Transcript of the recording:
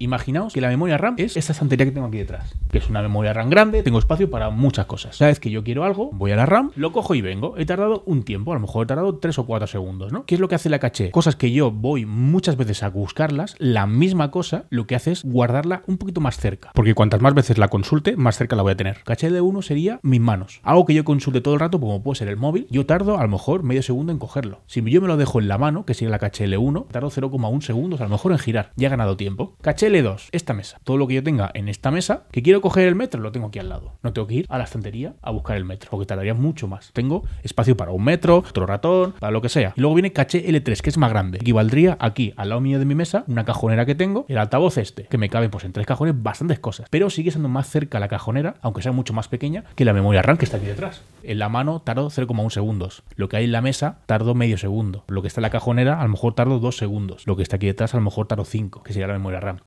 Imaginaos que la memoria RAM es esta estantería que tengo aquí detrás, que es una memoria RAM grande, tengo espacio para muchas cosas. Cada vez que yo quiero algo, voy a la RAM, lo cojo y vengo. He tardado un tiempo, a lo mejor he tardado 3 o 4 segundos, ¿no? ¿Qué es lo que hace la caché? Cosas que yo voy muchas veces a buscarlas, la misma cosa, lo que hace es guardarla un poquito más cerca, porque cuantas más veces la consulte, más cerca la voy a tener. Caché L1 sería mis manos, algo que yo consulte todo el rato, como puede ser el móvil, yo tardo a lo mejor medio segundo en cogerlo. Si yo me lo dejo en la mano, que sería la caché L1, tardo 0,1 segundos a lo mejor en girar, ya he ganado tiempo. Caché l 2 esta mesa. Todo lo que yo tenga en esta mesa, que quiero coger el metro, lo tengo aquí al lado. No tengo que ir a la estantería a buscar el metro, porque tardaría mucho más. Tengo espacio para un metro, otro ratón, para lo que sea. Y luego viene caché L3, que es más grande. Equivaldría aquí, al lado mío de mi mesa, una cajonera que tengo, el altavoz este, que me cabe pues en tres cajones bastantes cosas. Pero sigue siendo más cerca la cajonera, aunque sea mucho más pequeña, que la memoria RAM que está aquí detrás. En la mano tardo 0,1 segundos. Lo que hay en la mesa tardo medio segundo. Lo que está en la cajonera a lo mejor tardo 2 segundos. Lo que está aquí detrás a lo mejor tardo 5, que sería la memoria RAM.